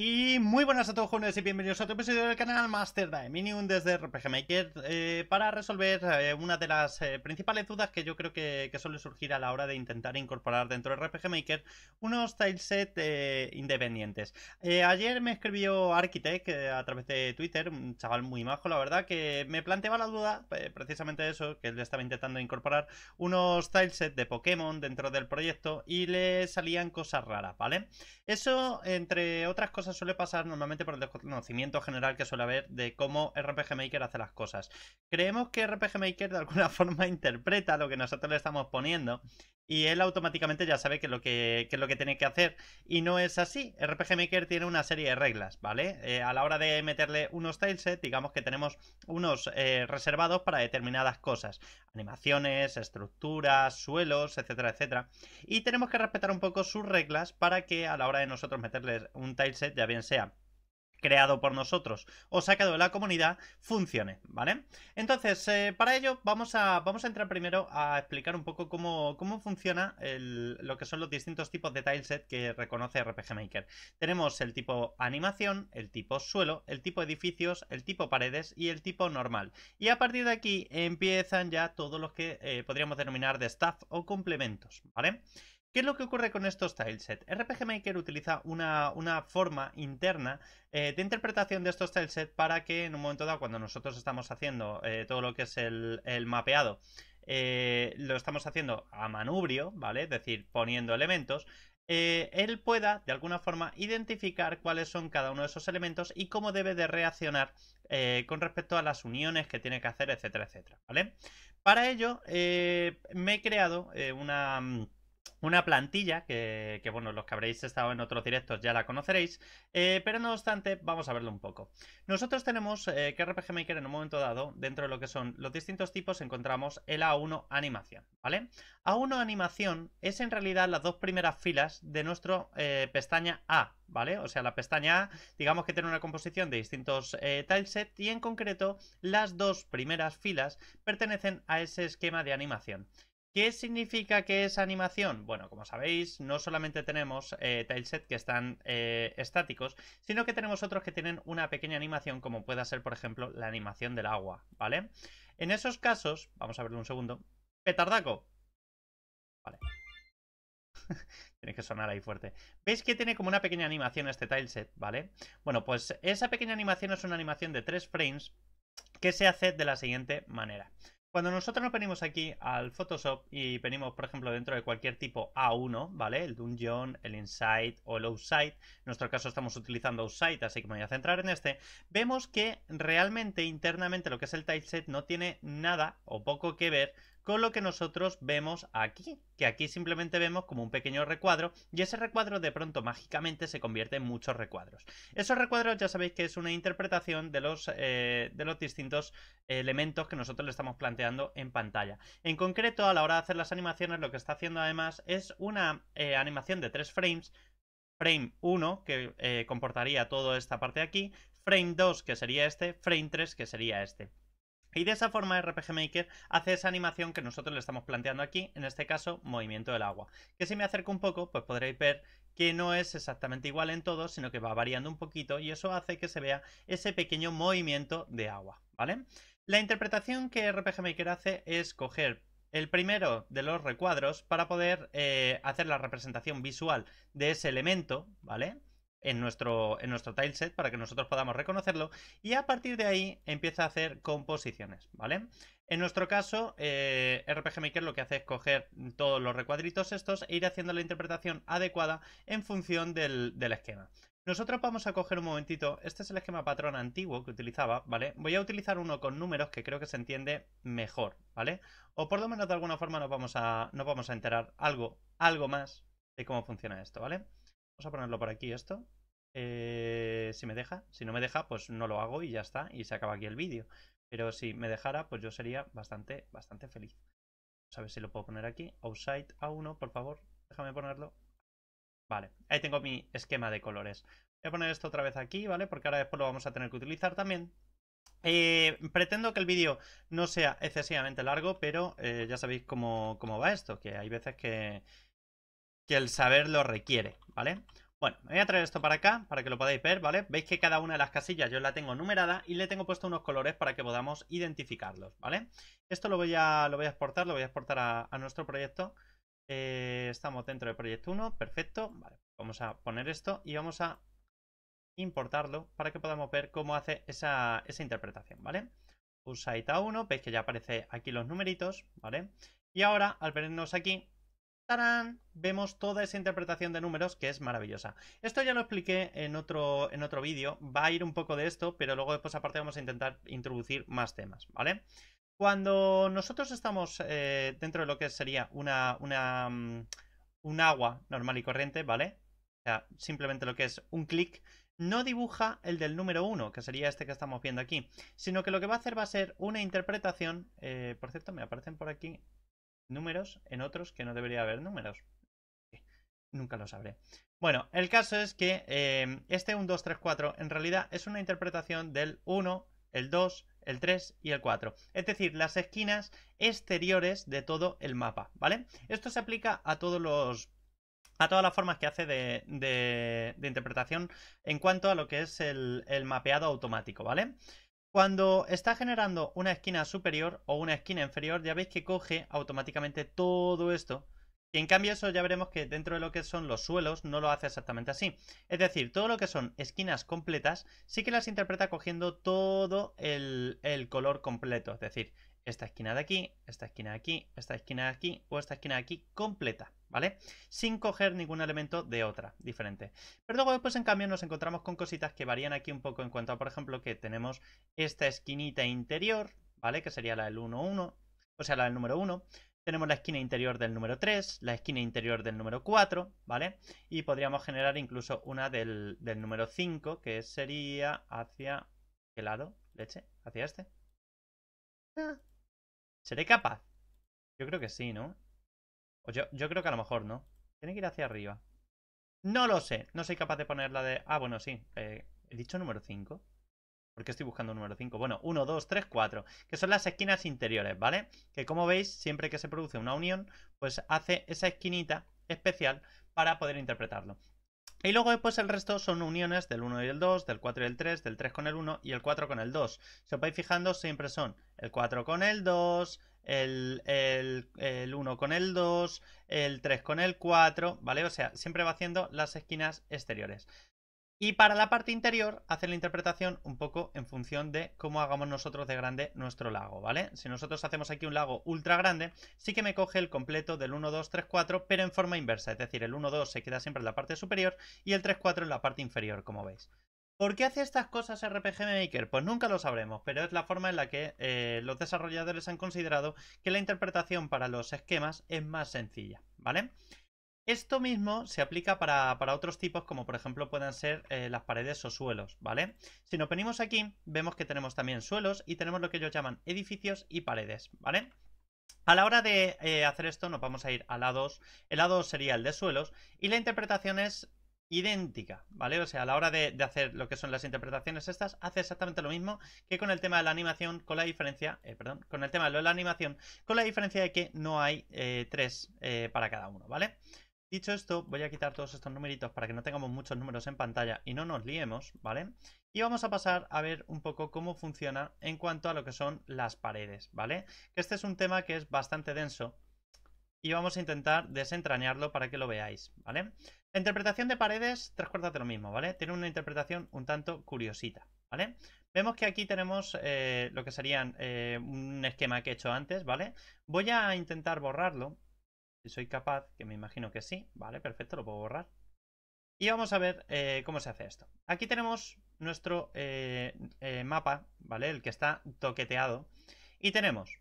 Y muy buenas a todos jóvenes y bienvenidos a otro episodio del canal Master Dominion desde RPG Maker eh, para resolver eh, una de las eh, principales dudas que yo creo que, suele surgir a la hora de intentar incorporar dentro de RPG Maker unos tileset independientes. ayer me escribió Architect a través de Twitter, un chaval muy majo la verdad, que me planteaba la duda, precisamente eso, que él estaba intentando incorporar unos tileset de Pokémon dentro del proyecto y le salían cosas raras, ¿vale? Eso entre otras cosas suele pasar normalmente por el desconocimiento general que suele haber de cómo RPG Maker hace las cosas. Creemos que RPG Maker de alguna forma interpreta lo que nosotros le estamos poniendo y él automáticamente ya sabe qué es lo que, lo que tiene que hacer. Y no es así. RPG Maker tiene una serie de reglas, ¿vale? Eh, a la hora de meterle unos tilesets, digamos que tenemos unos eh, reservados para determinadas cosas. Animaciones, estructuras, suelos, etcétera, etcétera. Y tenemos que respetar un poco sus reglas para que a la hora de nosotros meterle un tileset, ya bien sea creado por nosotros o sacado de la comunidad funcione, ¿vale? Entonces, eh, para ello vamos a, vamos a entrar primero a explicar un poco cómo, cómo funciona lo que son los distintos tipos de tileset que reconoce RPG Maker. Tenemos el tipo animación, el tipo suelo, el tipo edificios, el tipo paredes y el tipo normal. Y a partir de aquí empiezan ya todos los que eh, podríamos denominar de staff o complementos, ¿vale? vale ¿Qué es lo que ocurre con estos tilesets? RPG Maker utiliza una, forma interna eh, de interpretación de estos tileset para que en un momento dado, cuando nosotros estamos haciendo eh, todo lo que es el, mapeado, eh, lo estamos haciendo a manubrio, ¿vale? Es decir, poniendo elementos, él pueda de alguna forma identificar cuáles son cada uno de esos elementos y cómo debe de reaccionar con respecto a las uniones que tiene que hacer, etcétera, etcétera, ¿vale? Para ello, me he creado una mm, una plantilla que, bueno, los que habréis estado en otros directos ya la conoceréis, eh, pero no obstante, vamos a verlo un poco. Nosotros tenemos eh, que RPG Maker en un momento dado, dentro de lo que son los distintos tipos, encontramos el A1 animación, ¿vale? A1 animación es en realidad las dos primeras filas de nuestra eh, pestaña A, ¿vale? O sea, la pestaña A, digamos que tiene una composición de distintos eh, tilesets y en concreto las dos primeras filas pertenecen a ese esquema de animación. ¿Qué significa que es animación? Bueno, como sabéis, no solamente tenemos eh, tileset que están eh, estáticos, sino que tenemos otros que tienen una pequeña animación, como pueda ser, por ejemplo, la animación del agua, ¿vale? En esos casos, vamos a verlo un segundo, petardaco. Vale. tiene que sonar ahí fuerte. ¿Veis que tiene como una pequeña animación este tileset, ¿vale? Bueno, pues esa pequeña animación es una animación de tres frames que se hace de la siguiente manera. Cuando nosotros nos venimos aquí al Photoshop y venimos, por ejemplo, dentro de cualquier tipo A1, ¿vale? El Dungeon, el Inside o el Outside, en nuestro caso estamos utilizando Outside, así que me voy a centrar en este, vemos que realmente internamente lo que es el tileset no tiene nada o poco que ver con lo que nosotros vemos aquí, que aquí simplemente vemos como un pequeño recuadro y ese recuadro de pronto mágicamente se convierte en muchos recuadros. Esos recuadros ya sabéis que es una interpretación de los, eh, de los distintos elementos que nosotros le estamos planteando en pantalla. En concreto, a la hora de hacer las animaciones, lo que está haciendo además es una eh, animación de tres frames, frame 1, que eh, comportaría toda esta parte de aquí, frame 2, que sería este, frame 3, que sería este. Y de esa forma RPG Maker hace esa animación que nosotros le estamos planteando aquí, en este caso, movimiento del agua. Que si me acerco un poco, pues podréis ver que no es exactamente igual en todo, sino que va variando un poquito y eso hace que se vea ese pequeño movimiento de agua, ¿vale? La interpretación que RPG Maker hace es coger el primero de los recuadros para poder eh, hacer la representación visual de ese elemento, ¿vale? en nuestro, en nuestro tileset para que nosotros podamos reconocerlo y a partir de ahí empieza a hacer composiciones, ¿vale? En nuestro caso, eh, RPG Maker lo que hace es coger todos los recuadritos estos e ir haciendo la interpretación adecuada en función del, esquema. Nosotros vamos a coger un momentito, este es el esquema patrón antiguo que utilizaba, ¿vale? Voy a utilizar uno con números que creo que se entiende mejor, ¿vale? O por lo menos de alguna forma nos vamos a, nos vamos a enterar algo, algo más de cómo funciona esto, ¿vale? Vamos a ponerlo por aquí esto. Eh, si me deja, si no me deja, pues no lo hago y ya está, y se acaba aquí el vídeo. Pero si me dejara, pues yo sería bastante, bastante feliz. Vamos a ver si lo puedo poner aquí. Outside A1, por favor, déjame ponerlo. Vale, ahí tengo mi esquema de colores. Voy a poner esto otra vez aquí, ¿vale? Porque ahora después lo vamos a tener que utilizar también. Eh, pretendo que el vídeo no sea excesivamente largo, pero eh, ya sabéis cómo, cómo va esto, que hay veces que, que el saber lo requiere, ¿vale? Bueno, me voy a traer esto para acá para que lo podáis ver, ¿vale? Veis que cada una de las casillas yo la tengo numerada y le tengo puesto unos colores para que podamos identificarlos, ¿vale? Esto lo voy a, lo voy a exportar, lo voy a exportar a, nuestro proyecto. Eh, estamos dentro del proyecto 1, perfecto. Vale, vamos a poner esto y vamos a importarlo para que podamos ver cómo hace esa, interpretación, ¿vale? Usa ITA1, veis que ya aparece aquí los numeritos, ¿vale? Y ahora, al vernos aquí, Vemos toda esa interpretación de números que es maravillosa. Esto ya lo expliqué en otro, en otro vídeo. Va a ir un poco de esto, pero luego después aparte vamos a intentar introducir más temas, ¿vale? Cuando nosotros estamos eh, dentro de lo que sería una, una mm, un agua normal y corriente, ¿vale? sea, simplemente lo que es un clic, no dibuja el del número 1, que sería este que estamos viendo aquí, sino que lo que va a hacer va a ser una interpretación. Eh, por cierto, me aparecen por aquí números en otros que no debería haber números. Nunca lo sabré. Bueno, el caso es que em, este 1, 2, 3, 4 en realidad es una interpretación del 1, el 2, el 3 y el 4. Es decir, las esquinas exteriores de todo el mapa, ¿vale? Esto se aplica a todos los a todas las formas que hace de, de, interpretación en cuanto a lo que es el, el mapeado automático, ¿vale? Cuando está generando una esquina superior o una esquina inferior, ya veis que coge automáticamente todo esto. Y en cambio eso ya veremos que dentro de lo que son los suelos no lo hace exactamente así. Es decir, todo lo que son esquinas completas sí que las interpreta cogiendo todo el, el color completo. Es decir, esta esquina de aquí, esta esquina de aquí, esta esquina de aquí o esta esquina de aquí completa, ¿vale? Sin coger ningún elemento de otra diferente. Pero luego después en cambio nos encontramos con cositas que varían aquí un poco en cuanto a, por ejemplo, que tenemos esta esquinita interior, ¿vale? Que sería la del 1-1, o sea, la del número 1. Tenemos la esquina interior del número 3, la esquina interior del número 4, ¿vale? Y podríamos generar incluso una del, del número 5, que sería hacia... ¿Qué lado? ¿Leche? ¿Hacia este? Ah, ¿Seré capaz? Yo creo que sí, ¿no? O yo, yo creo que a lo mejor no. Tiene que ir hacia arriba. No lo sé. No soy capaz de ponerla de... Ah, bueno, sí. Eh, he dicho número 5. ¿Por qué estoy buscando número 5? Bueno, 1, 2, 3, 4, que son las esquinas interiores, ¿vale? Que como veis, siempre que se produce una unión, pues hace esa esquinita especial para poder interpretarlo. Y luego después el resto son uniones del 1 y el 2, del 4 y el 3, del 3 con el 1 y el 4 con el 2. Si os vais fijando, siempre son el 4 con el 2, el, el 1 con el 2, el 3 con el 4, ¿vale? O sea, siempre va haciendo las esquinas exteriores. Y para la parte interior, hace la interpretación un poco en función de cómo hagamos nosotros de grande nuestro lago, ¿vale? Si nosotros hacemos aquí un lago ultra grande, sí que me coge el completo del 1, 2, 3, 4, pero en forma inversa. Es decir, el 1, 2 se queda siempre en la parte superior y el 3, 4 en la parte inferior, como veis. ¿Por qué hace estas cosas RPG Maker? Pues nunca lo sabremos, pero es la forma en la que eh, los desarrolladores han considerado que la interpretación para los esquemas es más sencilla, ¿vale? vale esto mismo se aplica para, otros tipos, como por ejemplo puedan ser eh, las paredes o suelos, ¿vale? Si nos venimos aquí, vemos que tenemos también suelos y tenemos lo que ellos llaman edificios y paredes, ¿vale? A la hora de eh, hacer esto nos vamos a ir al lado, 2 el lado 2 sería el de suelos y la interpretación es idéntica, ¿vale? O sea, a la hora de, hacer lo que son las interpretaciones estas, hace exactamente lo mismo que con el tema de la animación, con la diferencia, eh, perdón, con el tema de la animación, con la diferencia de que no hay tres para cada uno, ¿vale? Dicho esto, voy a quitar todos estos numeritos para que no tengamos muchos números en pantalla y no nos liemos, ¿vale? Y vamos a pasar a ver un poco cómo funciona en cuanto a lo que son las paredes, ¿vale? Que este es un tema que es bastante denso y vamos a intentar desentrañarlo para que lo veáis, ¿vale? La interpretación de paredes, tres cuartas de lo mismo, ¿vale? Tiene una interpretación un tanto curiosita, ¿vale? Vemos que aquí tenemos eh, lo que serían eh, un esquema que he hecho antes, ¿vale? Voy a intentar borrarlo soy capaz, que me imagino que sí. Vale, perfecto, lo puedo borrar. Y vamos a ver eh, cómo se hace esto. Aquí tenemos nuestro eh, eh, mapa, ¿vale? El que está toqueteado. Y tenemos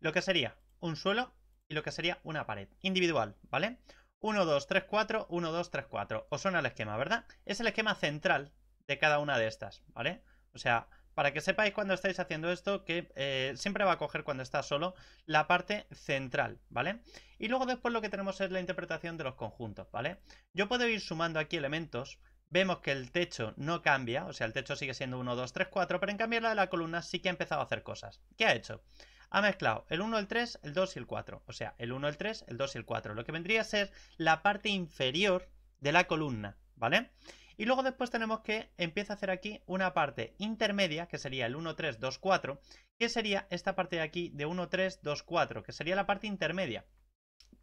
lo que sería un suelo y lo que sería una pared individual, ¿vale? 1, 2, 3, 4, 1, 2, 3, 4. Os suena el esquema, ¿verdad? Es el esquema central de cada una de estas, ¿vale? O sea, para que sepáis cuando estáis haciendo esto que eh, siempre va a coger cuando está solo la parte central, ¿vale? Y luego después lo que tenemos es la interpretación de los conjuntos, ¿vale? Yo puedo ir sumando aquí elementos, vemos que el techo no cambia, o sea, el techo sigue siendo 1, 2, 3, 4, pero en cambio la de la columna sí que ha empezado a hacer cosas. ¿Qué ha hecho? ha mezclado el 1, el 3, el 2 y el 4. O sea, el 1, el 3, el 2 y el 4. Lo que vendría a ser la parte inferior de la columna, ¿vale? Y luego después tenemos que empieza a hacer aquí una parte intermedia, que sería el 1, 3, 2, 4. que sería esta parte de aquí de 1, 4, que sería la parte intermedia.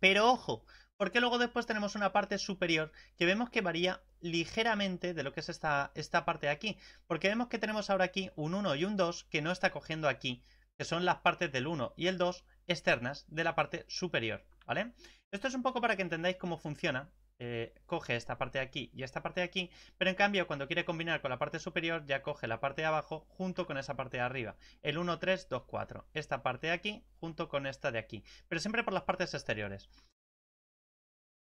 Pero ojo, porque luego después tenemos una parte superior que vemos que varía ligeramente de lo que es esta, esta parte de aquí. Porque vemos que tenemos ahora aquí un 1 y un 2 que no está cogiendo aquí, que son las partes del 1 y el 2 externas de la parte superior, ¿vale? Esto es un poco para que entendáis cómo funciona eh, coge esta parte de aquí y esta parte de aquí, pero en cambio cuando quiere combinar con la parte superior ya coge la parte de abajo junto con esa parte de arriba, el 1, 3, 2, 4, esta parte de aquí junto con esta de aquí, pero siempre por las partes exteriores.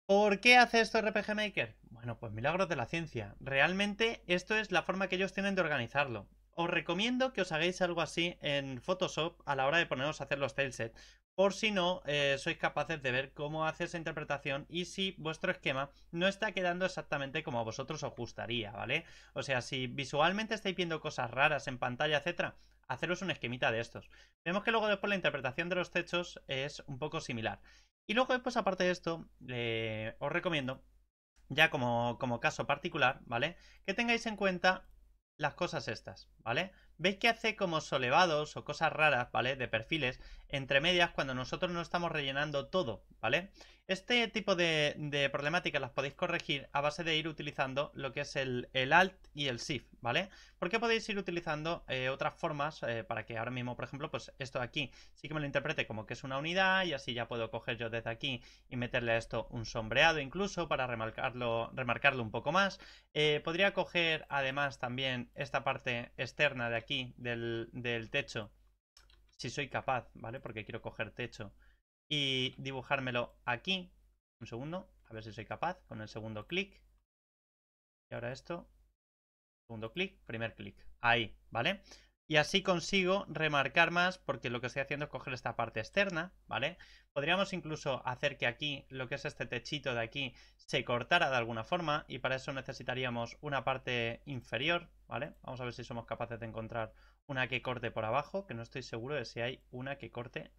¿Por qué hace esto RPG Maker? Bueno, pues milagros de la ciencia. Realmente esto es la forma que ellos tienen de organizarlo os recomiendo que os hagáis algo así en Photoshop a la hora de poneros a hacer los tailsets por si no eh, sois capaces de ver cómo hace esa interpretación y si vuestro esquema no está quedando exactamente como a vosotros os gustaría, ¿vale? O sea, si visualmente estáis viendo cosas raras en pantalla, etcétera, haceros un esquemita de estos. Vemos que luego después la interpretación de los techos es un poco similar. Y luego después, aparte de esto, os recomiendo, ya como, como caso particular, ¿vale? Que tengáis en cuenta las cosas estas, ¿vale? Veis que hace como solevados o cosas raras, ¿vale? De perfiles entre medias cuando nosotros no estamos rellenando todo, ¿vale? Este tipo de, problemáticas las podéis corregir a base de ir utilizando lo que es el, Alt y el Shift, ¿vale? Porque podéis ir utilizando eh, otras formas eh, para que ahora mismo, por ejemplo, pues esto de aquí sí que me lo interprete como que es una unidad y así ya puedo coger yo desde aquí y meterle a esto un sombreado incluso para remarcarlo, remarcarlo un poco más. Eh, podría coger además también esta parte externa de aquí del techo si soy capaz, ¿vale? Porque quiero coger techo y dibujármelo aquí. Un segundo, a ver si soy capaz con el segundo clic. Y ahora esto. Segundo clic, primer clic. Ahí, ¿vale? Y así consigo remarcar más porque lo que estoy haciendo es coger esta parte externa, ¿vale? Podríamos incluso hacer que aquí, lo que es este techito de aquí, se cortara de alguna forma y para eso necesitaríamos una parte inferior, ¿vale? Vamos a ver si somos capaces de encontrar una que corte por abajo, que no estoy seguro de si hay una que corte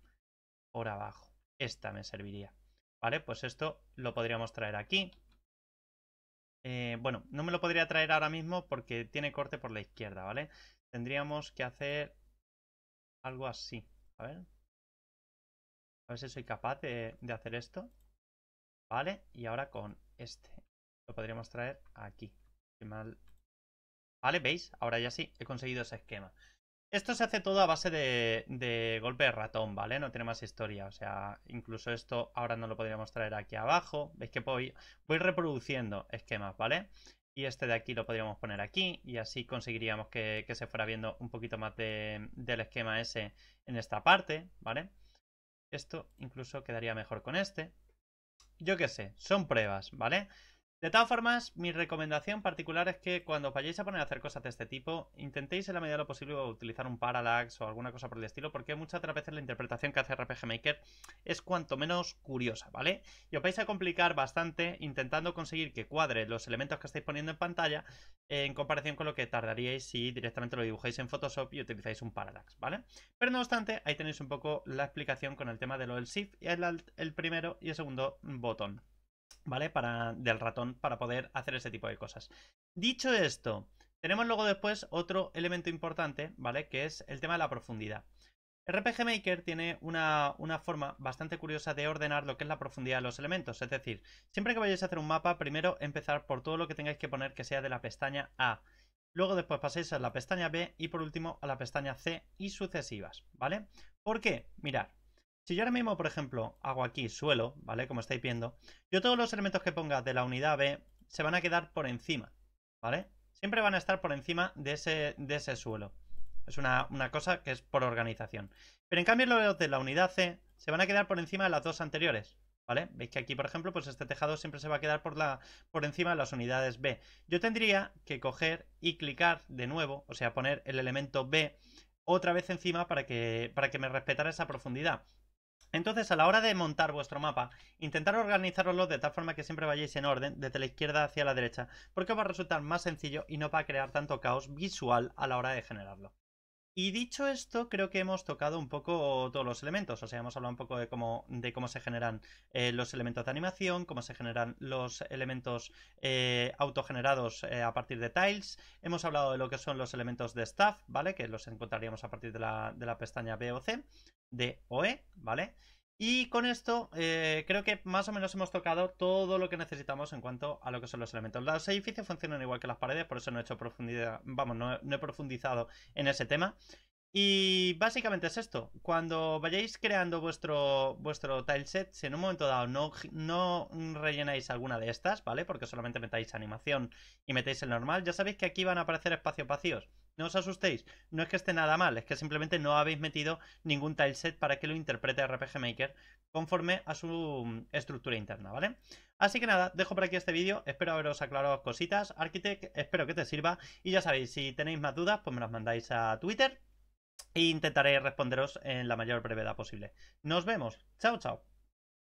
por abajo. Esta me serviría. Vale, pues esto lo podríamos traer aquí. Eh, bueno, no me lo podría traer ahora mismo porque tiene corte por la izquierda, ¿vale? Tendríamos que hacer algo así. A ver. A ver si soy capaz de, hacer esto. Vale, y ahora con este. Lo podríamos traer aquí. mal. Vale, ¿veis? Ahora ya sí, he conseguido ese esquema. Esto se hace todo a base de, golpe de ratón, ¿vale? No tiene más historia. O sea, incluso esto ahora no lo podríamos traer aquí abajo. Veis que voy, reproduciendo esquemas, ¿vale? Y este de aquí lo podríamos poner aquí y así conseguiríamos que, se fuera viendo un poquito más del esquema ese en esta parte, ¿vale? Esto incluso quedaría mejor con este. Yo qué sé, son pruebas, ¿vale? vale de todas formas, mi recomendación particular es que cuando vayáis a poner a hacer cosas de este tipo, intentéis en la medida de lo posible utilizar un parallax o alguna cosa por el estilo, porque muchas las veces la interpretación que hace RPG Maker es cuanto menos curiosa, ¿vale? Y os vais a complicar bastante intentando conseguir que cuadre los elementos que estáis poniendo en pantalla en comparación con lo que tardaríais si directamente lo dibujáis en Photoshop y utilizáis un parallax, ¿vale? Pero no obstante, ahí tenéis un poco la explicación con el tema de lo del shift, y el primero y el segundo botón. ¿vale? Para, del ratón para poder hacer ese tipo de cosas. Dicho esto, tenemos luego después otro elemento importante, ¿vale? Que es el tema de la profundidad. RPG Maker tiene una, una, forma bastante curiosa de ordenar lo que es la profundidad de los elementos. Es decir, siempre que vayáis a hacer un mapa, primero empezar por todo lo que tengáis que poner que sea de la pestaña A. Luego después paséis a la pestaña B y por último a la pestaña C y sucesivas, ¿vale? ¿Por qué? Mirad, si yo ahora mismo, por ejemplo, hago aquí suelo, ¿vale? Como estáis viendo, yo todos los elementos que ponga de la unidad B se van a quedar por encima, ¿vale? Siempre van a estar por encima de ese, de ese suelo. Es una, cosa que es por organización. Pero en cambio los de la unidad C se van a quedar por encima de las dos anteriores, ¿vale? Veis que aquí, por ejemplo, pues este tejado siempre se va a quedar por, la, por encima de las unidades B. Yo tendría que coger y clicar de nuevo, o sea, poner el elemento B otra vez encima para que, para que me respetara esa profundidad. Entonces, a la hora de montar vuestro mapa, intentar organizaroslo de tal forma que siempre vayáis en orden, desde la izquierda hacia la derecha, porque os va a resultar más sencillo y no va a crear tanto caos visual a la hora de generarlo. Y dicho esto, creo que hemos tocado un poco todos los elementos, o sea, hemos hablado un poco de cómo, se generan eh, los elementos de animación, cómo se generan los elementos eh, autogenerados eh, a partir de tiles, hemos hablado de lo que son los elementos de staff, ¿vale? Que los encontraríamos a partir de la, pestaña B o C de OE, ¿vale? Y con esto eh, creo que más o menos hemos tocado todo lo que necesitamos en cuanto a lo que son los elementos. Los edificios funcionan igual que las paredes, por eso no he hecho profundidad, vamos, no, he profundizado en ese tema. Y básicamente es esto. Cuando vayáis creando vuestro, vuestro tileset, si en un momento dado no, no rellenáis alguna de estas, ¿vale? Porque solamente metáis animación y metéis el normal, ya sabéis que aquí van a aparecer espacios vacíos. No os asustéis, no es que esté nada mal, es que simplemente no habéis metido ningún tileset para que lo interprete RPG Maker conforme a su mm, estructura interna, ¿vale? Así que nada, dejo por aquí este vídeo, espero haberos aclarado cositas, Architect, espero que te sirva y ya sabéis, si tenéis más dudas, pues me las mandáis a Twitter e intentaré responderos en la mayor brevedad posible. Nos vemos, chao chao.